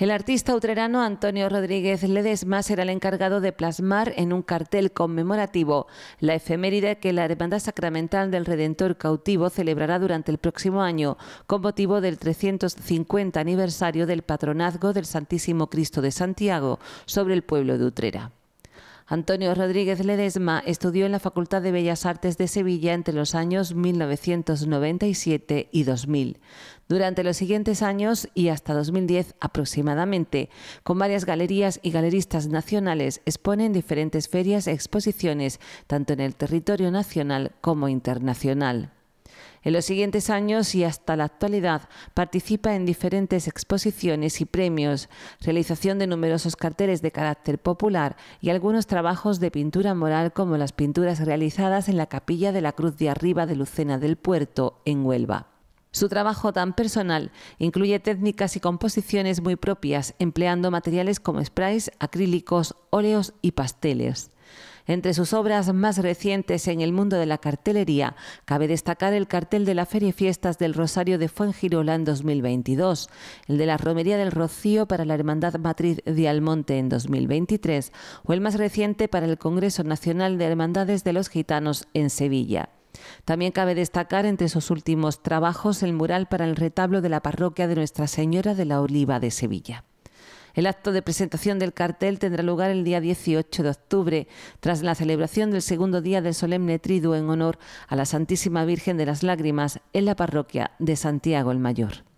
El artista utrerano Antonio Rodríguez Ledesma será el encargado de plasmar en un cartel conmemorativo la efeméride que la Hermandad Sacramental del Redentor Cautivo celebrará durante el próximo año con motivo del 350 aniversario del patronazgo del Santísimo Cristo de Santiago sobre el pueblo de Utrera. Antonio Rodríguez Ledesma estudió en la Facultad de Bellas Artes de Sevilla entre los años 1997 y 2000. Durante los siguientes años y hasta 2010 aproximadamente, con varias galerías y galeristas nacionales, expone en diferentes ferias e exposiciones, tanto en el territorio nacional como internacional. En los siguientes años y hasta la actualidad participa en diferentes exposiciones y premios, realización de numerosos carteles de carácter popular y algunos trabajos de pintura moral como las pinturas realizadas en la capilla de la Cruz de Arriba de Lucena del Puerto, en Huelva. Su trabajo tan personal incluye técnicas y composiciones muy propias, empleando materiales como sprays, acrílicos, óleos y pasteles. Entre sus obras más recientes en el mundo de la cartelería, cabe destacar el cartel de la Feria Fiestas del Rosario de Fuengirola en 2022, el de la Romería del Rocío para la Hermandad Matriz de Almonte en 2023 o el más reciente para el Congreso Nacional de Hermandades de los Gitanos en Sevilla. También cabe destacar entre sus últimos trabajos el mural para el retablo de la parroquia de Nuestra Señora de la Oliva de Sevilla. El acto de presentación del cartel tendrá lugar el día 18 de octubre, tras la celebración del segundo día del solemne triduo en honor a la Santísima Virgen de las Lágrimas en la parroquia de Santiago el Mayor.